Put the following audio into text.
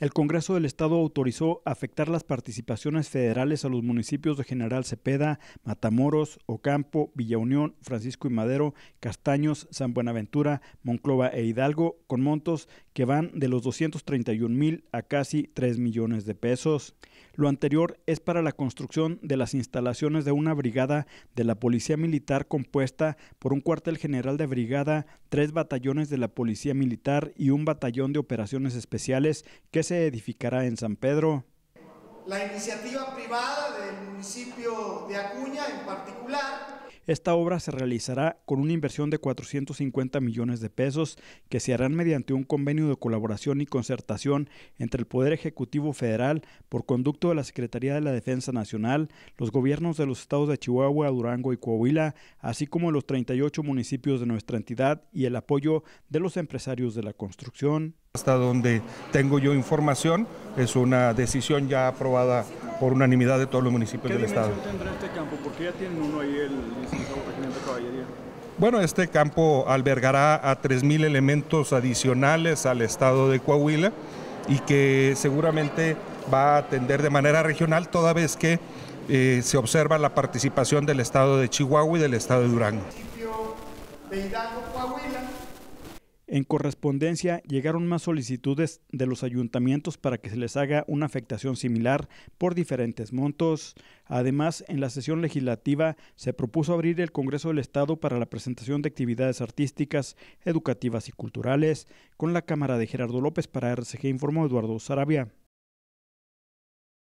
El Congreso del Estado autorizó afectar las participaciones federales a los municipios de General Cepeda, Matamoros, Ocampo, Villa Unión, Francisco y Madero, Castaños, San Buenaventura, Monclova e Hidalgo, con montos que van de los 231 mil a casi 3 millones de pesos. Lo anterior es para la construcción de las instalaciones de una brigada de la Policía Militar compuesta por un cuartel general de brigada, tres batallones de la Policía Militar y un batallón de operaciones especiales que se se edificará en San Pedro. La iniciativa privada del municipio de Acuña en particular esta obra se realizará con una inversión de 450 millones de pesos que se harán mediante un convenio de colaboración y concertación entre el Poder Ejecutivo Federal por conducto de la Secretaría de la Defensa Nacional, los gobiernos de los estados de Chihuahua, Durango y Coahuila, así como los 38 municipios de nuestra entidad y el apoyo de los empresarios de la construcción. Hasta donde tengo yo información, es una decisión ya aprobada por unanimidad de todos los municipios del Estado. ¿Qué tendrá este campo? Porque ya tienen uno ahí, el Regimiento de Caballería. Bueno, este campo albergará a 3.000 elementos adicionales al Estado de Coahuila y que seguramente va a atender de manera regional toda vez que eh, se observa la participación del Estado de Chihuahua y del Estado de Durango. En correspondencia, llegaron más solicitudes de los ayuntamientos para que se les haga una afectación similar por diferentes montos. Además, en la sesión legislativa se propuso abrir el Congreso del Estado para la presentación de actividades artísticas, educativas y culturales, con la Cámara de Gerardo López para RCG, informó Eduardo Sarabia.